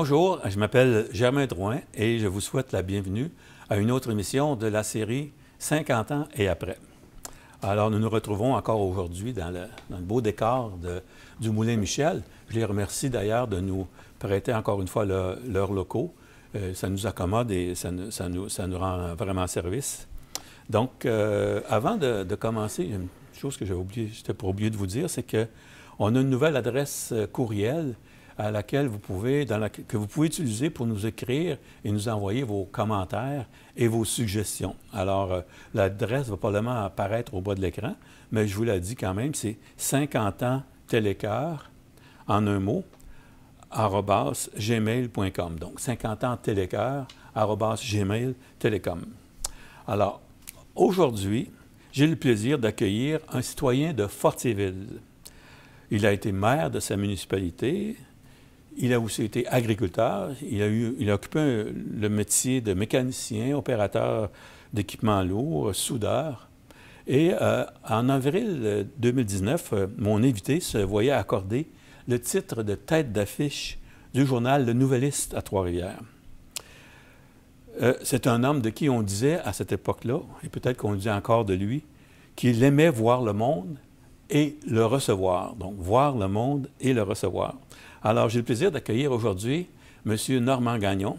Bonjour, je m'appelle Germain Drouin et je vous souhaite la bienvenue à une autre émission de la série 50 ans et après. Alors, nous nous retrouvons encore aujourd'hui dans, le, beau décor du Moulin Michel. Je les remercie d'ailleurs de nous prêter encore une fois leurs locaux. Euh, ça nous accommode et ça, nous, rend vraiment service. Donc, euh, avant de, commencer, une chose que j'étais pour oublier de vous dire, c'est qu'on a une nouvelle adresse euh, courriel à laquelle vous pouvez, que vous pouvez utiliser pour nous écrire et nous envoyer vos commentaires et vos suggestions. Alors, euh, l'adresse va probablement apparaître au bas de l'écran, mais je vous la dis quand même, c'est 50 ans télécœur, en un mot, arrobas gmail.com. Donc, 50 ans télécœur, arrobas gmail télécom. Alors, aujourd'hui, j'ai le plaisir d'accueillir un citoyen de Fortierville. Il a été maire de sa municipalité, il a aussi été agriculteur. Il a, occupé le métier de mécanicien, opérateur d'équipements lourds, soudeur. Et euh, en avril 2019, euh, mon invité se voyait accorder le titre de tête d'affiche du journal Le Nouvelliste à Trois-Rivières. Euh, c'est un homme de qui on disait à cette époque-là, et peut-être qu'on dit encore de lui, qu'il aimait voir le monde et le recevoir. Donc, voir le monde et le recevoir. Alors, j'ai le plaisir d'accueillir aujourd'hui M. Normand Gagnon.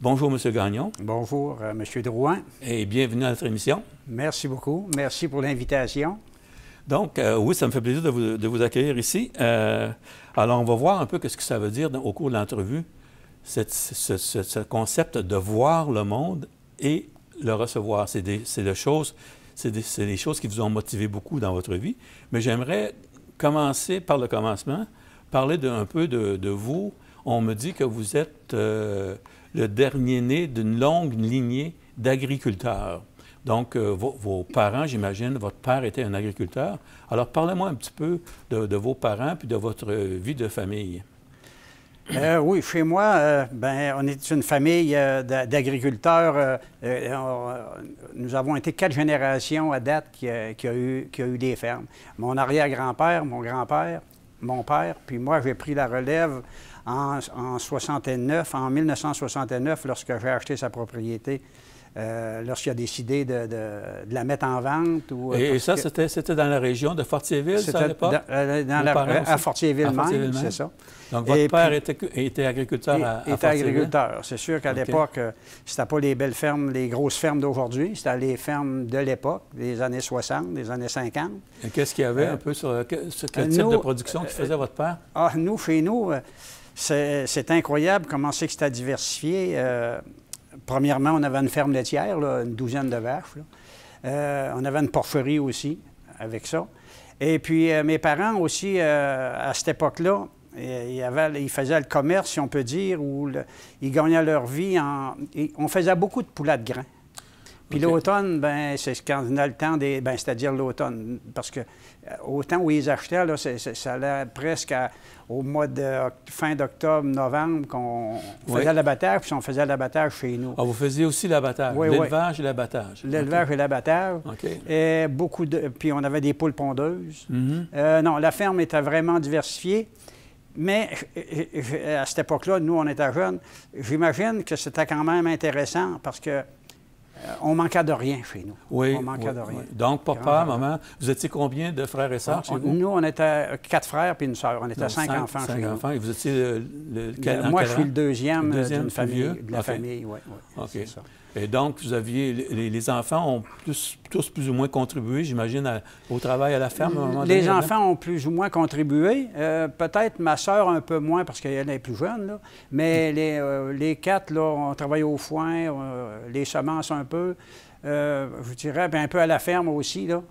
Bonjour, M. Gagnon. Bonjour, Monsieur M. Drouin. Et bienvenue à notre émission. Merci beaucoup. Merci pour l'invitation. Donc, euh, oui, ça me fait plaisir de vous, accueillir ici. Euh, alors, on va voir un peu ce que ça veut dire au cours de l'entrevue, ce, concept de voir le monde et le recevoir. C'est des, choses, c'est des, choses qui vous ont motivé beaucoup dans votre vie. Mais j'aimerais commencer par le commencement parler un peu de, vous. On me dit que vous êtes euh, le dernier né d'une longue lignée d'agriculteurs. Donc, euh, vos, parents, j'imagine, votre père était un agriculteur. Alors, parlez-moi un petit peu de, vos parents puis de votre euh, vie de famille. oui, chez moi, ben, on est une famille d'agriculteurs. nous avons été quatre générations à date qui, qui, a, eu, qui a eu des fermes. Mon arrière-grand-père, mon grand-père, mon père, puis moi, j'ai pris la relève en, en 69, en 1969, lorsque j'ai acheté sa propriété euh, lorsqu'il a décidé de, la mettre en vente? Ou, euh, et, ça, c'était dans la région de Fortierville, ça, à l'époque? Euh, à Fortierville même, c'est ça. Donc, votre père était, agriculteur à, à était agriculteur. C'est sûr qu'à l'époque, l'époque, c'était pas les belles fermes, les grosses fermes d'aujourd'hui, c'était les fermes de l'époque, des années 60, des années 50. Et qu'est-ce qu'il y avait un peu sur, le quel type de production qui faisait votre père? Ah, nous, chez nous, c'est incroyable comment c'est que c'était diversifié. Premièrement, on avait une ferme laitière, une douzaine de vaches. Euh, on avait une porcherie aussi avec ça. Et puis euh, mes parents aussi, euh, à cette époque-là, ils faisaient le commerce, si on peut dire, où ils gagnaient leur vie en... On faisait beaucoup de poulets de grains puis l'automne, ben, c'est quand on a le temps des. Ben, c'est-à-dire l'automne. Parce que euh, au temps où ils achetaient, là, ça allait presque au mois de fin d'octobre, novembre, qu'on faisait l'abattage, puis on faisait l'abattage chez nous. Ah, vous faisiez aussi l'abattage, oui, l'élevage et l'abattage. L'élevage et l'abattage. Et beaucoup de. Puis on avait des poules pondeuses. Mhm. Euh, non, la ferme était vraiment diversifiée. Mais euh, à cette époque-là, nous, on était jeunes. J'imagine que c'était quand même intéressant parce que euh, on manquait de rien chez nous. Oui. On manquait de rien. Donc, papa, maman, vous étiez combien de frères et sœurs chez Nous, on était euh, quatre frères puis une sœur. On était cinq, enfants cinq enfants. Et vous étiez euh, le, Moi, je suis le deuxième, d'une famille, de la famille, oui. Ouais, et donc, vous aviez, les, enfants ont tous plus ou moins contribué, j'imagine, au travail à la ferme à un moment Les enfants ont plus ou moins contribué. Euh, peut-être ma sœur un peu moins parce qu'elle est plus jeune, mais mm. euh, les, quatre, là, on travaillé au foin, euh, les semences un peu. je dirais ben, un peu à la ferme aussi, là.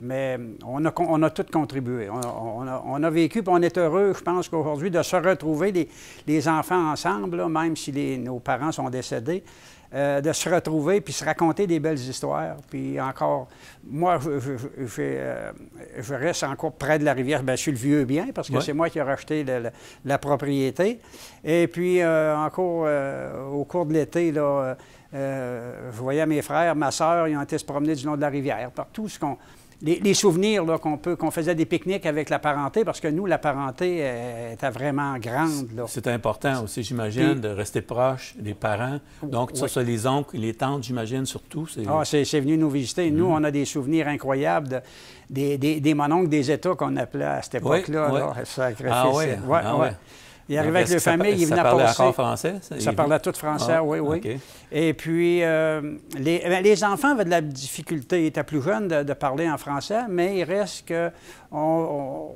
mais on a, on tous contribué. On, a, vécu, puis on est heureux, je pense, qu'aujourd'hui, de se retrouver les, enfants ensemble, même si nos parents sont décédés. Euh, de se retrouver puis se raconter des belles histoires. Puis encore, moi, je, je, euh, reste encore près de la rivière. je ben, suis le vieux bien parce que c'est moi qui ai racheté la, propriété. Et puis, euh, encore au cours de l'été, là, je voyais mes frères, ma sœur, ils ont été se promener du long de la rivière. Partout ce qu'on les, souvenirs qu'on peut qu'on faisait des pique-niques avec la parenté, parce que nous, la parenté euh, était vraiment grande. C'est important aussi, j'imagine, de rester proche des parents. Donc, ce ça, les oncles, les tantes, j'imagine, surtout. C'est ah, venu nous visiter. Nous, mhm. on a des souvenirs incroyables des, des, des mononcles des États qu'on appelait à cette époque-là. Oui, ah oui. Ah il arrivait avec les familles, il venait passer. Ça parlait encore français? Ça, parlait tout français, ah, oui, oui. Et puis, euh, ben, les, enfants avaient de la difficulté. Ils étaient plus jeunes de, parler en français, mais il reste que... quand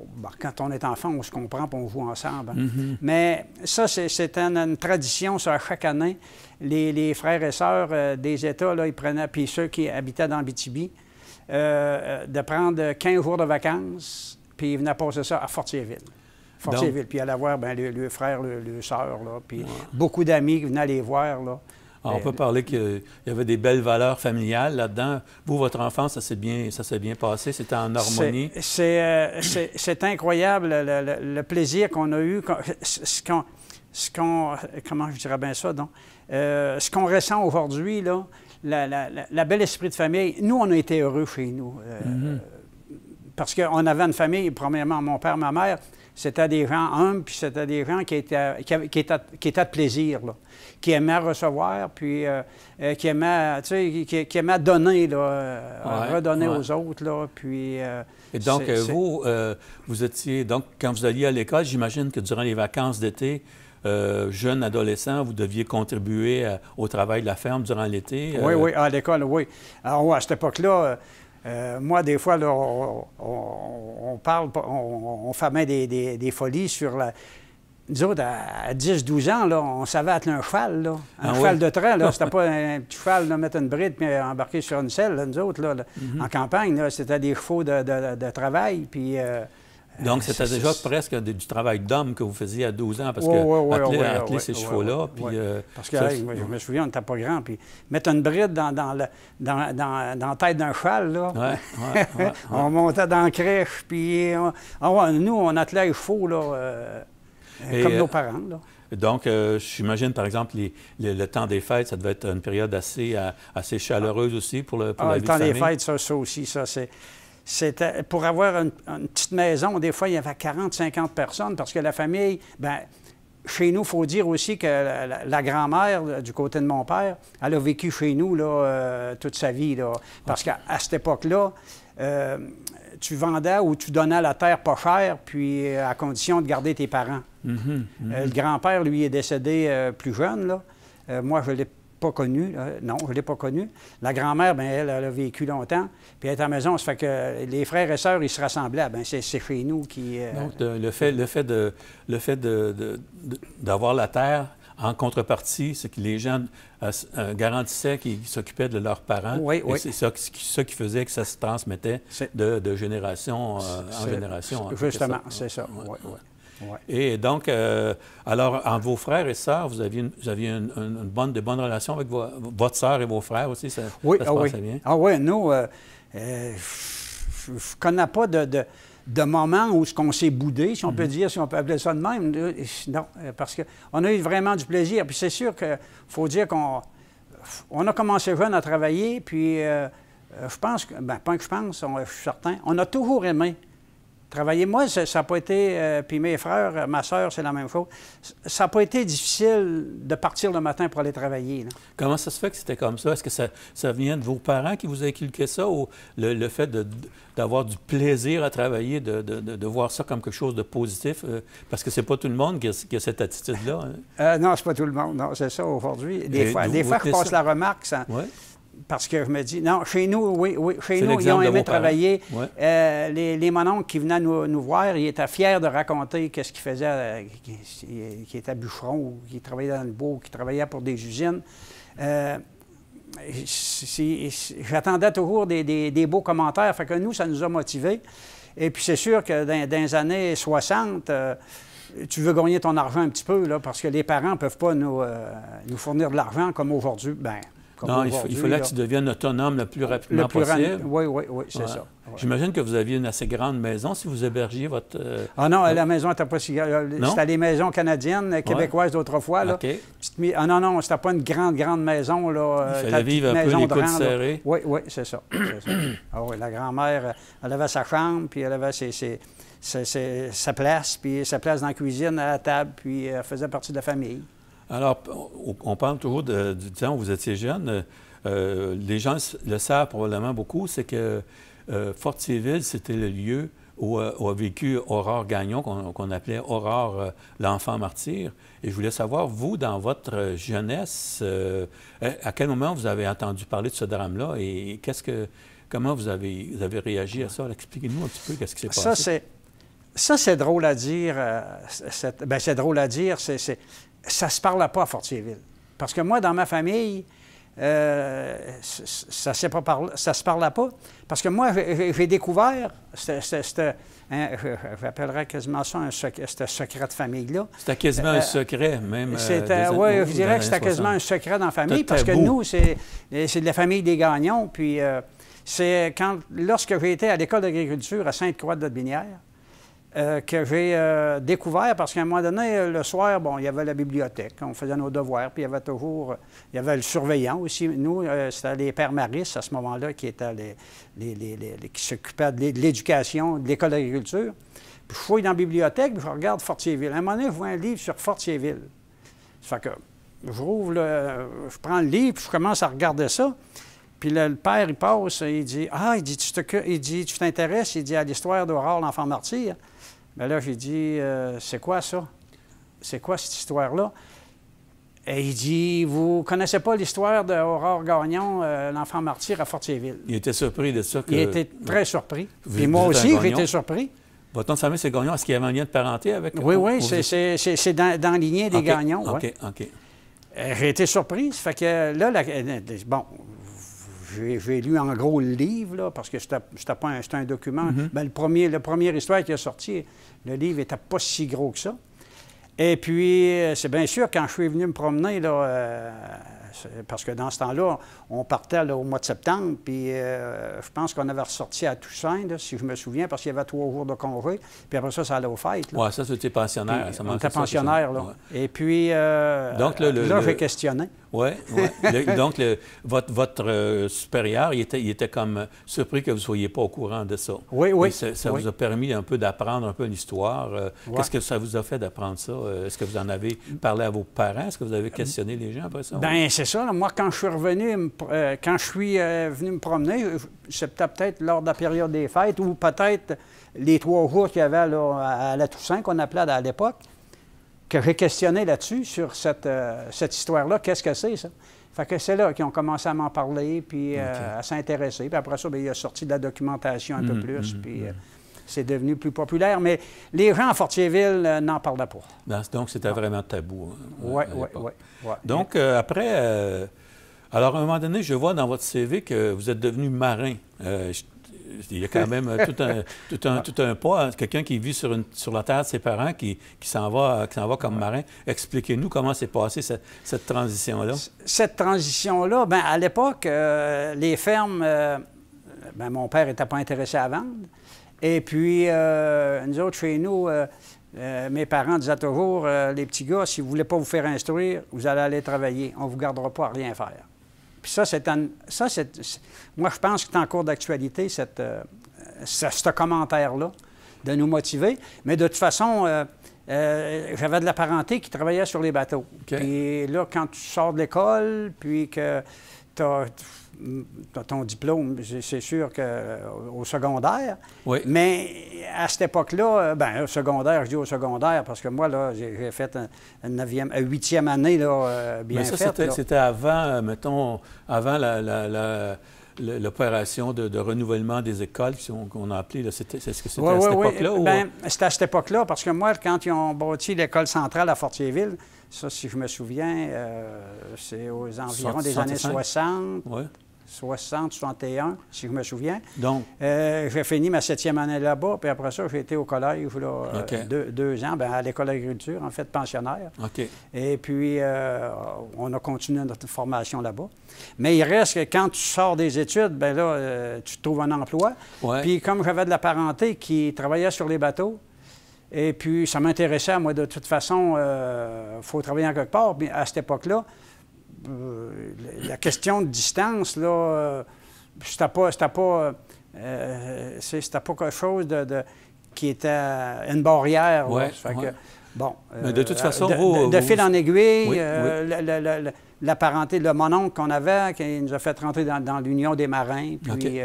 on est enfant, on se comprend, on joue ensemble. Mm-hmm. Mais ça, c'est une, tradition, ça, chaque année. Les, frères et sœurs euh, des États, là, ils prenaient... Puis ceux qui habitaient dans Bitibi, euh, de prendre 15 jours de vacances, puis ils venaient passer ça à Fortierville. Puis allait voir ben, le, frère, le, soeur, là, puis beaucoup d'amis qui venaient les voir, là. Ah, on euh, peut parler qu'il y avait des belles valeurs familiales là-dedans. Vous, votre enfance, ça s'est bien, ça bien passé, c'était en harmonie. C'est euh, incroyable le, plaisir qu'on a eu, ce qu'on, comment je dirais bien ça, donc, euh, ce qu'on ressent aujourd'hui, là, la, belle esprit de famille. Nous, on a été heureux chez nous. Mm-hmm. Parce qu'on avait une famille, premièrement, mon père, ma mère, c'était des gens humbles, puis c'était des gens qui étaient, qui, qui de plaisir, là, qui aimaient recevoir, puis euh, euh, qui, aimaient, qui, qui aimait donner, là, euh, redonner aux autres. Là, puis, Et donc, vous, vous étiez, donc, quand vous alliez à l'école, j'imagine que durant les vacances d'été, jeune adolescent, vous deviez contribuer au travail de la ferme durant l'été. Oui, oui, à l'école, oui. Alors, ah, à cette époque-là, euh, moi, des fois, là, on, parle, on, on fait des, des, folies sur la. Nous autres, à 10-12 ans, là, on savait être un cheval, là. un ah cheval de train. Là. C'était pas un petit cheval, de mettre une bride puis embarquer sur une selle. nous autres, là, mm-hmm. en campagne, c'était des chevaux de, travail. Puis, euh, donc, c'était déjà presque du travail d'homme que vous faisiez à 12 ans, parce que atteler, ces chevaux-là. parce que je me souviens, on n'était pas grand. Puis mettre une bride dans, la tête d'un cheval, là. on montait dans la crèche, puis ah nous, on attelait les chevaux, là, euh, comme euh, nos parents. Donc, euh, j'imagine, par exemple, le temps des fêtes, ça devait être une période assez, assez chaleureuse aussi pour, le, pour ah, la vie Le temps des fêtes, ça aussi, ça, c'est c'était pour avoir une, petite maison, des fois, il y avait 40, 50 personnes parce que la famille, ben, chez nous, il faut dire aussi que la, grand-mère, euh, du côté de mon père, elle a vécu chez nous là, euh, toute sa vie. Là, parce qu'à cette époque-là, euh, tu vendais ou tu donnais la terre pas cher, puis à condition de garder tes parents. Mhm, mhm. le grand-père, lui, est décédé plus jeune. Là. moi, je l'ai pas connu. non, je ne l'ai pas connu. La grand-mère, ben, elle, elle, a vécu longtemps. Puis elle est la maison. Ça fait que les frères et sœurs, ils se rassemblaient. Ben, c'est chez nous qui. Euh, Donc, le fait, le fait de, le fait d'avoir de, la terre. En contrepartie, c'est que les gens euh, euh, garantissaient qu'ils s'occupaient de leurs parents. Oui, oui. C'est ça, qui faisait que ça se transmettait de, génération en génération. Justement, c'est ça. Et donc, euh, alors, en vos frères et sœurs, vous aviez, une, aviez une, bonne, de bonnes relations avec votre sœur et vos frères aussi? Ça, oui, ça se ah bien? Ah oui, nous, euh, euh, je connais pas de, moment où ce qu'on s'est boudé, si on peut mhm. dire, si on peut appeler ça de même. Non, parce qu'on a eu vraiment du plaisir. Puis c'est sûr qu'il faut dire qu'on on a commencé jeune à travailler, puis je pense, que, ben, pas que je pense, on, je suis certain, on a toujours aimé Travailler, moi, ça n'a pas été, euh, puis mes frères, euh, ma soeur, c'est la même chose, ça n'a pas été difficile de partir le matin pour aller travailler. Comment ça se fait que c'était comme ça? Est-ce que ça, vient de vos parents qui vous inculquaient ça ou le, fait d'avoir du plaisir à travailler, de, voir ça comme quelque chose de positif? Euh, parce que c'est pas tout le monde qui a, cette attitude-là. Non, hein? non, c'est pas tout le monde, non, c'est ça aujourd'hui. Des fois, des fois, je passe la remarque. Ça... Ouais parce que je me dis, non, chez nous, oui, oui chez nous, ils ont aimé travailler. Euh, les, les mononcles qui venaient nous, voir, ils étaient fiers de raconter qu'est-ce qu'ils faisaient, qu'ils euh, qui, étaient bûcherons, qu'ils travaillaient dans le beau, qui travaillaient pour des usines. Euh, j'attendais toujours des, beaux commentaires, fait que nous, ça nous a motivés. Et puis c'est sûr que dans, les années 60, tu veux gagner ton argent un petit peu, là, parce que les parents ne peuvent pas nous, nous fournir de l'argent comme aujourd'hui. Ben, non, il, faut fallait que tu deviennes autonome le plus rapidement possible. Oui, oui, oui, c'est ça. J'imagine que vous aviez une assez grande maison si vous hébergiez votre. Euh, ah non, la maison n'était pas si euh, C'était les maisons canadiennes, québécoises d'autrefois. Là. Ah non, non, c'était pas une grande, grande maison. Là, euh, il fallait vivre un peu les Oui, oui, c'est ça. Ah la grand-mère, elle avait sa chambre, puis elle avait ses, ses... sa, place, puis sa place dans la cuisine, à la table, puis elle faisait partie de la famille. Alors, on parle toujours de, du temps où vous étiez jeune. Euh, euh, les gens le savent probablement beaucoup, c'est que euh, Fort c'était le lieu où, a vécu Aurore Gagnon, qu'on appelait Aurore l'enfant martyr. Et je voulais savoir, vous, dans votre jeunesse, à quel moment vous avez entendu parler de ce drame-là et, qu'est-ce que, comment vous avez, réagi à ça? Expliquez-nous un petit peu qu'est-ce qui s'est passé. Ça, c'est drôle à dire. Ben, c'est drôle à dire. C'est ça ne se parle pas à Fortierville. Parce que moi, dans ma famille, euh, ça ne ça se parlait pas. Parce que moi, j'ai découvert, hein, je hein, quasiment ça un secret, de famille-là. C'était quasiment un euh, secret, même. Euh, oui, je dirais que c'était quasiment un secret dans la famille, parce que nous, c'est, de la famille des gagnons. Puis, euh, c'est quand, lorsque j'ai été à l'école d'agriculture à Sainte-Croix de Binière, euh, que j'ai euh, découvert parce qu'à un moment donné, euh, le soir, bon, il y avait la bibliothèque, on faisait nos devoirs, puis il y avait toujours, il y avait le surveillant aussi. Nous, c'était les pères Maris à ce moment-là qui étaient les, qui s'occupaient de l'éducation, de l'école d'agriculture. Puis je fouille dans la bibliothèque, puis je regarde Fortierville. À un moment donné, je vois un livre sur Fortierville. Ça fait que je rouvre je prends le livre, puis je commence à regarder ça. Puis le, père, il passe, il dit, « Ah, il dit, tu t'intéresses, il dit, à l'histoire d'Aurore, l'enfant martyr. » Mais là, j'ai dit, euh, c'est quoi ça? C'est quoi cette histoire-là? Et il dit, vous connaissez pas l'histoire d'Aurore Gagnon, euh, l'enfant martyr à Fortierville. Il était surpris de ça. Il était très surpris. Et moi aussi, j'étais surpris. Votre nom famille, c'est Gagnon. Est-ce qu'il y avait un lien de parenté avec... Oui, oui, c'est dans, dans des Gagnons. OK, OK. Euh, j'ai été surpris. Fait que là, la... bon, j'ai lu en gros le livre, là, parce que c'était pas un, un document. Mais mm-hmm. Bien, le premier, la première histoire qui est sorti, le livre n'était pas si gros que ça. Et puis, euh, c'est bien sûr, quand je suis venu me promener, là, euh, parce que dans ce temps-là, on partait au mois de septembre, puis euh, je pense qu'on avait ressorti à Toussaint, si je me souviens, parce qu'il y avait trois jours de congé, puis après ça, ça allait aux fêtes. Oui, ça, c'était pensionnaire. pensionnaire, là. Et puis, Donc, là, le, j'ai questionné. Oui, ouais. donc votre, euh, supérieur, il était, comme euh, surpris que vous ne soyez pas au courant de ça. Oui, oui. ça, vous a permis un peu d'apprendre un peu l'histoire. Euh, qu'est-ce que ça vous a fait d'apprendre ça? Est-ce que vous en avez parlé à vos parents? Est-ce que vous avez questionné les gens après ça? Bien, c'est ça. Moi, quand je suis revenu, quand je suis venu me promener, c'était peut-être lors de la période des fêtes ou peut-être les trois jours qu'il y avait à la Toussaint qu'on appelait à l'époque que j'ai questionné là-dessus, sur cette, euh, cette histoire-là. Qu'est-ce que c'est, ça? Fait que c'est là qu'ils ont commencé à m'en parler, puis euh, à s'intéresser. Puis après ça, bien, il a sorti de la documentation un peu mm, plus, mm, puis mm. Euh, c'est devenu plus populaire. Mais les gens à Fortierville n'en parlaient pas. donc, c'était vraiment tabou. Oui, oui, oui. Donc, après, alors, à un moment donné, je vois dans votre CV que vous êtes devenu marin il y a quand même euh, tout un, tout poids. Quelqu'un qui vit sur, la terre de ses parents, qui, s'en va, comme marin. Expliquez-nous comment s'est passée cette, transition-là. Cette transition-là, bien, à l'époque, euh, les fermes, euh, ben, mon père n'était pas intéressé à vendre. Et puis, nous autres, chez nous, mes parents disaient toujours, les petits gars, si vous ne voulez pas vous faire instruire, vous allez aller travailler. On ne vous gardera pas à rien faire. Puis ça, c'est ça, moi, je pense que c'est en cours d'actualité, cette, euh, ce, commentaire-là, de nous motiver. Mais de toute façon, euh, euh, j'avais de la parenté qui travaillait sur les bateaux. Et Puis là, quand tu sors de l'école, puis que tu as euh, ton diplôme, c'est sûr qu'au euh, secondaire. Oui. Mais à cette époque-là, euh, ben, au secondaire, je dis au secondaire parce que moi, là, j'ai fait une huitième année, là, bien Mais c'était avant, mettons, avant la... l'opération de, renouvellement des écoles si qu'on a appelé. est que c'était oui, à cette époque-là? Oui. Ou... Ben, c'était à cette époque-là, parce que moi, quand ils ont bâti l'école centrale à Fortierville, ça, si je me souviens, c'est aux environs des années 60. 60, 61, si je me souviens. Donc. Euh, j'ai fini ma septième année là-bas, puis après ça, j'ai été au collège euh, deux, ans, bien, à l'école d'agriculture, en fait, pensionnaire. Et puis, euh, on a continué notre formation là-bas. Mais il reste que quand tu sors des études, ben là, tu trouves un emploi. Puis, comme j'avais de la parenté qui travaillait sur les bateaux, et puis, ça m'intéressait, à moi, de toute façon, il faut travailler en quelque part. Mais à cette époque-là, euh, la question de distance, là, euh, c'était pas, pas, euh, pas, quelque chose de, qui était une barrière. bon, Mais de toute euh, façon, de, fil en aiguille, La, parenté de mon mononcle qu'on avait, qui nous a fait rentrer dans, l'Union des marins. Puis,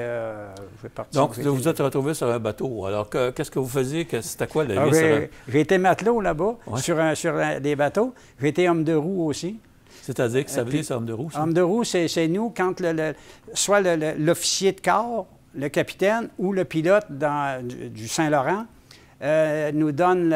Donc, vous vous êtes retrouvé sur un bateau. Alors, qu'est-ce que vous faisiez? C'était quoi la ah, vie? J'ai été matelot là-bas, sur, un, sur des bateaux. J'ai été homme de roue aussi. C'est-à-dire que ça veut dire c'est homme de roue? Ça? de roue, c'est nous, quand le, soit l'officier de corps, le capitaine ou le pilote du Saint-Laurent, euh, nous donne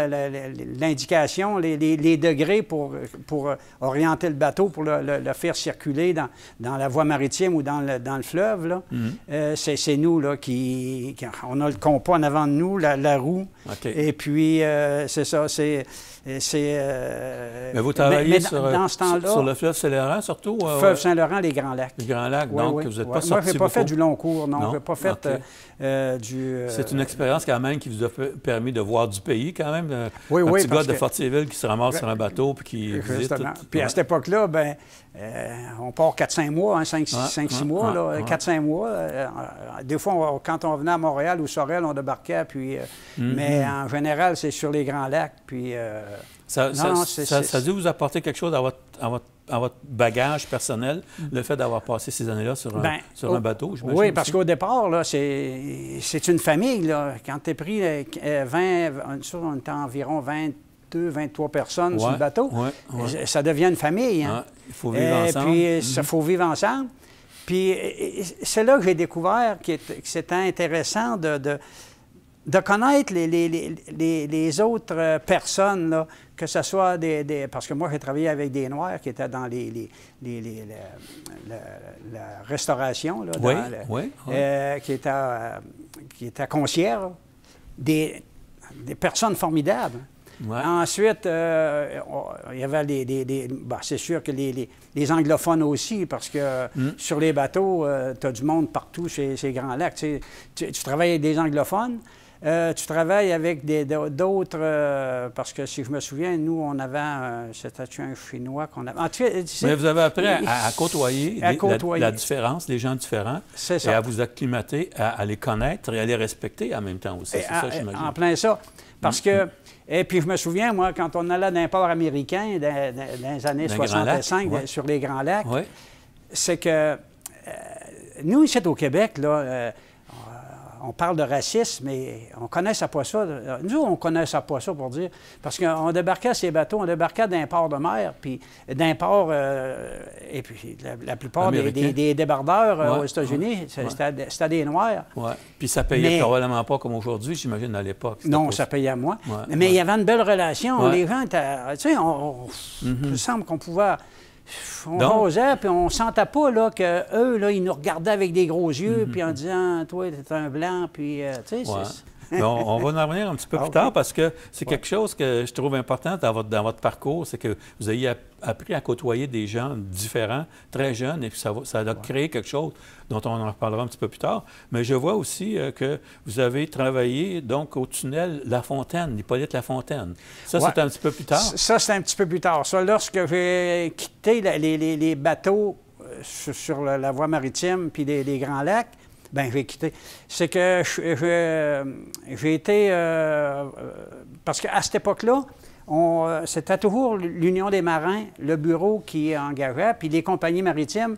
l'indication, les, degrés pour, pour, euh, orienter le bateau, pour le, faire circuler dans, dans, la voie maritime ou dans le, dans le fleuve. Mhm. Euh, c'est nous là, qui, On a le compas en avant de nous, la, roue. Et puis, c'est ça, c'est... mais vous travaillez sur, dans ce temps sur le fleuve Saint-Laurent, surtout? fleuve Saint-Laurent, les Grands Lacs. Les Grands Lacs, donc vous n'êtes pas sorti. Moi, je n'ai pas fait du long cours, non. pas fait du... c'est une expérience quand même qui vous a permis de voir du pays quand même. Oui, un petit gars de Fort-Séville qui se ramasse sur un bateau puis qui Visite tout... Puis à cette époque-là, ben, euh, on part 4-5 mois, 5-6 hein, mois, 4-5 mois. Euh, des fois, quand on venait à Montréal ou Sorel, on débarquait, puis, euh, mm-hmm. mais en général, c'est sur les Grands Lacs. Puis, ça, a vous apporter quelque chose à votre, à votre, votre bagage personnel, mm-hmm. le fait d'avoir passé ces années-là sur, un, ben, sur bateau, Oui, parce qu'au départ, c'est une famille. Là. Quand tu es pris 20, on était environ 20 2, 23 personnes sur le bateau. Ça devient une famille. Hein. il euh, mhm. faut vivre ensemble. Puis, il faut vivre ensemble. Puis, c'est là que j'ai découvert que c'était intéressant de, de, connaître les, les, autres personnes, que ce soit des, Parce que moi, j'ai travaillé avec des Noirs qui étaient dans les, la, restauration, là, euh, qui, étaient, euh, Des, des personnes formidables. Ensuite, euh, il y avait les. Ben, c'est sûr que les, anglophones aussi, parce que hmm. sur les bateaux, euh, tu as du monde partout chez ces grands lacs. Tu, travailles avec des anglophones. Euh, tu travailles avec d'autres, parce que si je me souviens, nous, on avait, c'était un chinois qu'on avait. Mais vous avez appris à, côtoyer, La, différence, les gens différents, ça. et à vous acclimater, à, les connaître et à les respecter en même temps aussi. C'est ça, j'imagine. En plein ça. Parce que hmm. Et puis, je me souviens, moi, quand on allait d'un port américain dans, les années 65, sur les Grands Lacs, c'est que euh, nous, ici au Québec, là, euh, on parle de racisme, mais on connaît connaissait pas ça. Nous, on connaît connaissait pas ça pour dire. Parce qu'on débarquait ces bateaux, on débarquait d'un port de mer, puis d'un port. Euh, et puis la, plupart des, débardeurs euh, aux États-Unis, c'était des Noirs. Puis ça payait probablement pas comme aujourd'hui, j'imagine, à l'époque. Non, ça payait moi. mais il y avait une belle relation. Les gens Tu sais, on, mhm. il me semble qu'on pouvait on Donc, puis on sentait pas là, que eux là, ils nous regardaient avec des gros yeux, mm-hmm. puis en disant Toi, t'es un blanc, puis euh, tu sais, on, va en revenir un petit peu ah, plus tard parce que c'est quelque chose que je trouve important dans votre, parcours, c'est que vous ayez appris à côtoyer des gens différents, très jeunes, et puis ça, a créé quelque chose dont on en reparlera un petit peu plus tard. Mais je vois aussi euh, que vous avez travaillé donc au tunnel La Fontaine, Hippolyte La Fontaine. Ça, c'est un petit peu plus tard. Ça, c'est un petit peu plus tard. Ça, lorsque j'ai quitté les, bateaux euh, sur, la, voie maritime puis les, grands lacs, ben, j'ai quitté. C'est que euh, j'ai été. Euh, euh, parce qu'à cette époque-là, c'était toujours l'Union des marins, le bureau qui engageait, puis les compagnies maritimes.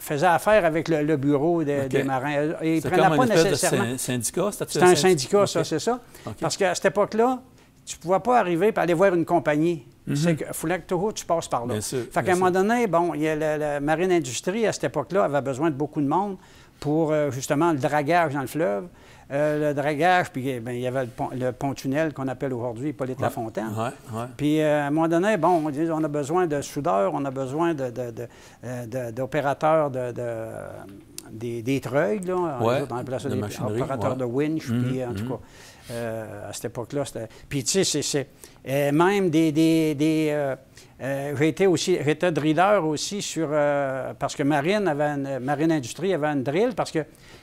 faisaient affaire avec le, bureau des marins. Ils ne pas nécessairement. C'est syndicat, c'était un syndicat, ça, c'est ça. Parce qu'à cette époque-là, tu ne pouvais pas arriver et aller voir une compagnie. C'est mhm. que tout Toho, tu passes par là. Bien fait qu'à un moment donné, bon, il y la, marine industrie à cette époque-là avait besoin de beaucoup de monde pour euh, justement le dragage dans le fleuve. Euh, le dragage, puis eh ben, il y avait le pont, tunnel qu'on appelle aujourd'hui Hippolyte Lafontaine. Ouais, Puis euh, à un moment donné, bon, on, dit, on a besoin de soudeurs, on a besoin d'opérateurs de, de, des, des treuils, là. on appelle des opérateurs de winch, mhm, puis en tout mhm. cas. Euh, à cette époque-là. Puis, tu sais, c'est. Euh, même des. des, euh, j'étais aussi, j'étais driller aussi sur, parce que Marine avait une, Marine Industrie avait une drill, parce que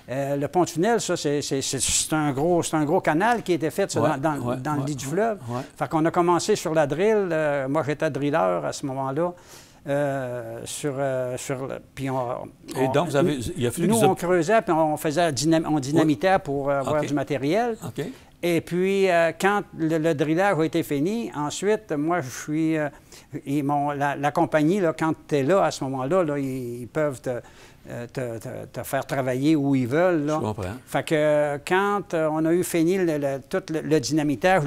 le pont tunnel, ça, c'est un gros, c'est un gros canal qui était fait dans, dans, le lit du fleuve. Fait qu'on a commencé sur la drill. moi, j'étais driller à ce moment-là. sur, sur puis on, Et donc, vous avez, il a fallu Nous, on creusait, puis on faisait, on dynamitait pour avoir du matériel. Et puis, euh, quand le, drillage a été fini, ensuite, moi, je suis. Euh, la, compagnie, là, quand tu es là, à ce moment-là, ils, peuvent euh, te, faire travailler où ils veulent. Je comprends. Fait que quand on a eu fini tout le, dynamitage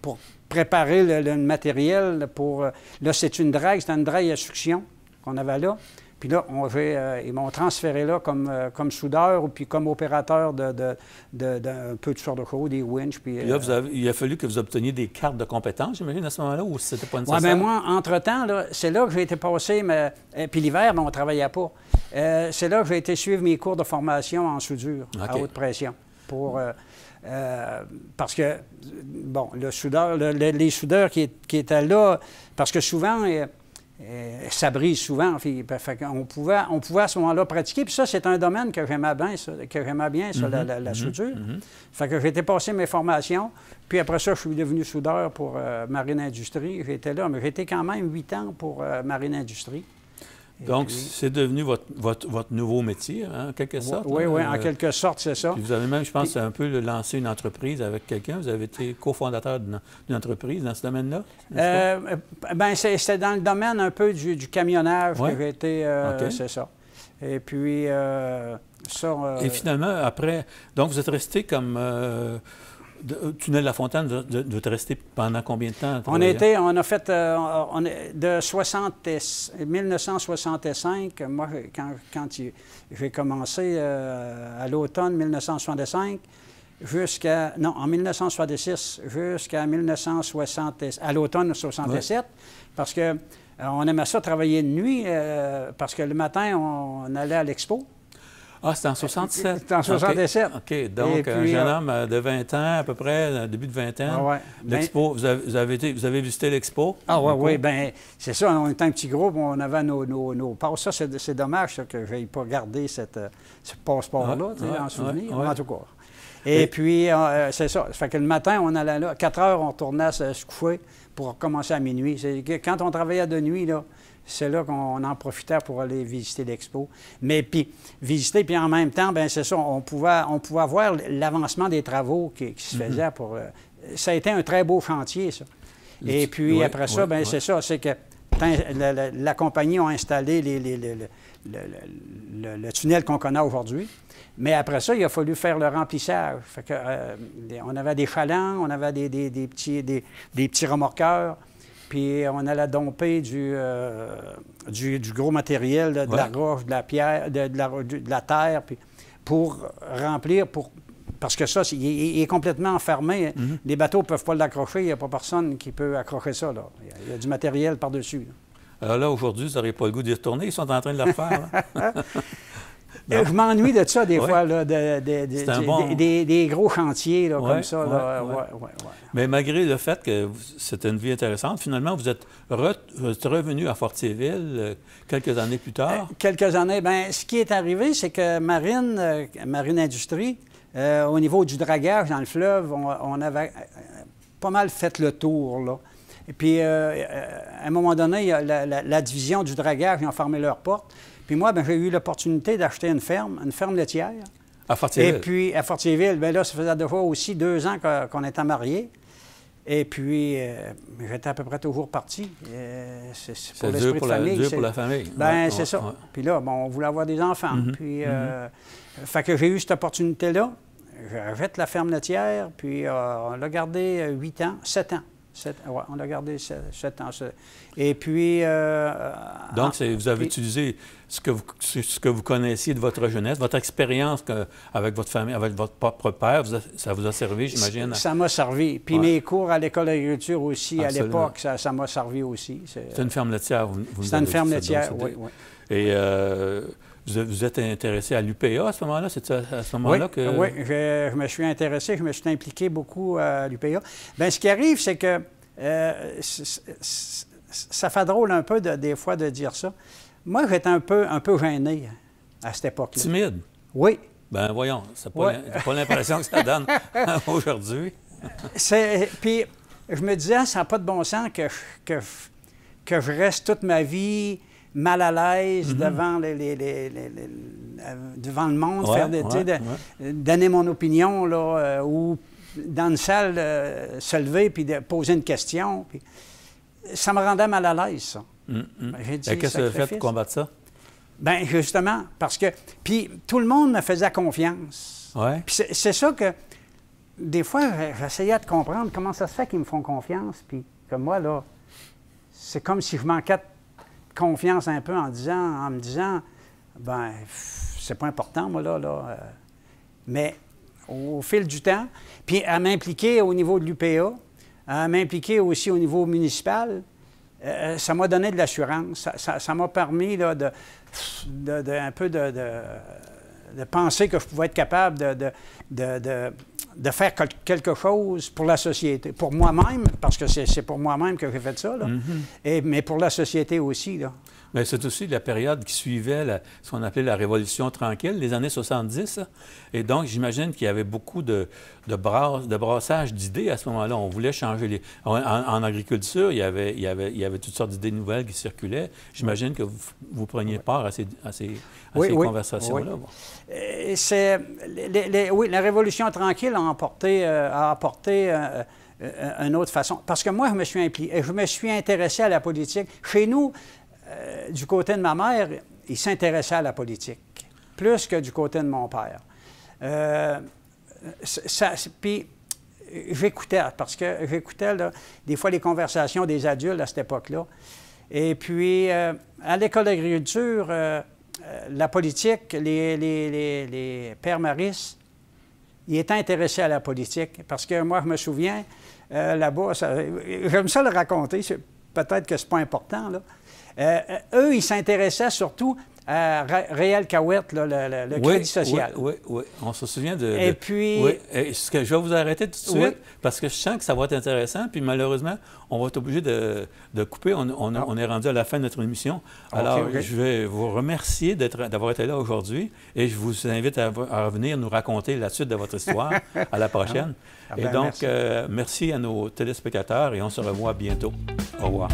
pour préparer le, matériel, pour, là, c'est une drague, c'est une drague à succion qu'on avait là. Puis là, on avait... Euh, ils m'ont transféré là comme, euh, comme soudeur ou puis comme opérateur d'un de, de, peu de choses, de des winches. Puis, euh, il a fallu que vous obteniez des cartes de compétences, j'imagine, à ce moment-là, ou c'était pas ben nécessaire? moi, entre-temps, c'est là que j'ai été passé, mais, puis l'hiver, ben, on ne travaillait pas. c'est là que j'ai été suivre mes cours de formation en soudure à haute pression pour... parce que, bon, le soudeur, les soudeurs qui, qui, étaient là, parce que souvent, euh, ça brise souvent. Ben, on, pouvait, on pouvait à ce moment-là pratiquer. Puis ça, c'est un domaine que j'aimais bien, que bien, la, mm-hmm. Mm-hmm. soudure. J'ai mm-hmm. que passé mes formations. Puis après ça, je suis devenu soudeur pour euh, Marine Industrie. J'étais là, mais j'étais quand même huit ans pour euh, Marine Industrie. Donc, c'est devenu votre, nouveau métier, hein, en quelque sorte. Oui, hein, oui, euh, en quelque sorte, c'est ça. vous avez même, je pense, un peu lancé une entreprise avec quelqu'un. Vous avez été cofondateur d'une entreprise dans ce domaine-là? Euh, ben, c'était dans le domaine un peu du, camionnage que j'ai été. Euh, ok C'est ça. Et puis, ça. Et finalement, après, donc, vous êtes resté comme le euh, tunnel de la Fontaine de te rester pendant combien de temps? On était, on a fait, euh, on est de 1965, moi, quand, j'ai commencé euh, à l'automne 1965, jusqu'à, non, en 1966, jusqu'à à l'automne 67, parce que on aimait ça travailler de nuit, parce que le matin, on allait à l'expo. Ah, c'était en 67? C'était en 67. OK, donc un jeune euh, homme euh, de 20 ans, à peu près, euh, début de 20 ans. Ah ben l'expo, vous, avez, visité l'expo? Ah oui, oui, bien, c'est ça, on était un petit groupe, on avait nos, nos, Ça, c'est dommage que je n'aille pas gardé cette, ce passeport-là, en souvenir, en tout cas. Et, puis, c'est ça. Fait que le matin, on allait là. 4 heures, on tournait à se coucher pour commencer à minuit. Quand on travaillait de nuit, là, c'est là qu'on en profitait pour aller visiter l'expo. Mais puis, visiter, puis en même temps, ben c'est ça, on pouvait, on pouvait voir l'avancement des travaux qui, se mhm. faisaient pour... Euh, ça a été un très beau chantier, ça. Et puis, après ça, ben, c'est ça, c'est que la, compagnie a installé le, tunnel qu'on connaît aujourd'hui. Mais après ça, il a fallu faire le remplissage. Fait que, euh, on avait des chalands, on avait des, petits, des petits remorqueurs. Puis on allait domper du, euh, du, du, gros matériel, de, la roche, de la pierre, de, la, de la, terre, puis pour remplir, pour parce que ça, il, est complètement enfermé. Mhm. Les bateaux ne peuvent pas l'accrocher. Il n'y a pas personne qui peut accrocher ça. Il, y a, du matériel par-dessus. Alors euh, là, aujourd'hui, vous n'aurez pas le goût d'y retourner. Ils sont en train de le refaire. je m'ennuie de ça des fois, des, gros chantiers comme ça. Mais malgré le fait que c'était une vie intéressante, finalement, vous êtes revenu à Fortierville euh, quelques années plus tard. Euh, quelques années. Bien, ce qui est arrivé, c'est que Marine, euh, Marine Industrie, au niveau du dragage dans le fleuve, on, avait pas mal fait le tour. Et puis, à un moment donné, la, division du dragage, ils ont fermé leurs portes. Puis moi, ben, j'ai eu l'opportunité d'acheter une ferme, une ferme laitière. À Fortierville. Et puis, à Fortierville, bien là, ça faisait fois aussi deux ans qu'on était mariés. Et puis, euh, j'étais à peu près toujours parti. Euh, c'est pour l'esprit famille. C'est pour la famille. Bien, c'est ça. Puis là, bon, on voulait avoir des enfants. Mm-hmm. Puis, euh, mm-hmm. fait que j'ai eu cette opportunité-là. J'achète la ferme laitière, puis on l'a gardée huit ans, sept ans on a gardé sept ans. Et puis... Euh, euh, donc, vous avez utilisé ce que, vous, connaissiez de votre jeunesse, votre expérience avec votre famille, avec votre propre père, ça vous a servi, j'imagine? Ça m'a servi. Puis mes cours à l'école d'agriculture aussi, à l'époque, ça m'a servi aussi. C'est une ferme laitière, vous, vous C'est une ferme laitière, oui, Et... Euh, vous, êtes intéressé à l'UPA à ce moment-là? C'est à ce moment-là que... Oui, je, me suis intéressé, je me suis impliqué beaucoup à l'UPA. Bien, ce qui arrive, c'est que euh, ça fait drôle un peu, des fois, de dire ça. Moi, j'étais un peu, un peu gêné à cette époque-là. Timide? Oui. Ben voyons, c'est pas, pas l'impression que ça donne aujourd'hui. puis je me disais, ah, ça n'a pas de bon sens que, que, que je reste toute ma vie mal à l'aise mhm. devant, les, euh, devant le monde, faire de, donner mon opinion, là, euh, ou dans une salle, euh, se lever puis poser une question. Ça me rendait mal à l'aise, ça. Mm, mm. Ben, ben, Qu'est-ce que tu pour combattre ça? Bien, justement, parce que. Puis tout le monde me faisait confiance. c'est ça que. Des fois, j'essayais de comprendre comment ça se fait qu'ils me font confiance. Puis comme moi, là, c'est comme si je manquais de confiance un peu en, disant, en me disant, ben, c'est pas important, moi, là. là euh. mais au fil du temps, puis à m'impliquer au niveau de l'UPA, à m'impliquer aussi au niveau municipal, euh, euh, ça m'a donné de l'assurance. Ça m'a permis là, de, un peu de, de, penser que je pouvais être capable de, de faire quelque chose pour la société, pour moi-même, parce que c'est pour moi-même que j'ai fait ça, mm-hmm. Et, mais pour la société aussi mais c'est aussi la période qui suivait ce qu'on appelait la Révolution tranquille, les années 70. Hein. Et donc, j'imagine qu'il y avait beaucoup de, de, brassage d'idées à ce moment-là. On voulait changer les... En, agriculture, il y, avait, toutes sortes d'idées nouvelles qui circulaient. J'imagine que vous, preniez part à ces, conversations-là. Oui. oui, la Révolution tranquille a euh, apporté, euh, euh, une autre façon. Parce que moi, je me suis impliqué, je me suis intéressé à la politique. Chez nous, euh, du côté de ma mère, il s'intéressait à la politique, plus que du côté de mon père. Euh, puis j'écoutais, parce que j'écoutais des fois les conversations des adultes à cette époque-là. Et puis, euh, à l'école d'agriculture, la politique, les, les, pères Maris, ils étaient intéressés à la politique. Parce que moi, je me souviens, là-bas, j'aime ça le raconter, peut-être que ce n'est pas important, là. Euh, euh, eux, ils s'intéressaient surtout à Réal Cahouette, le, crédit social. Oui, oui, on se souvient de... Et puis... ce que je vais vous arrêter tout de suite, parce que je sens que ça va être intéressant, puis malheureusement, on va être obligé de, de, couper. On, on, ah. est rendu à la fin de notre émission. Alors, je vais vous remercier d'avoir été là aujourd'hui, et je vous invite à, revenir nous raconter la suite de votre histoire. à la prochaine. Ah. Ah et ben, donc, euh, merci à nos téléspectateurs, et on se revoit bientôt. Au revoir.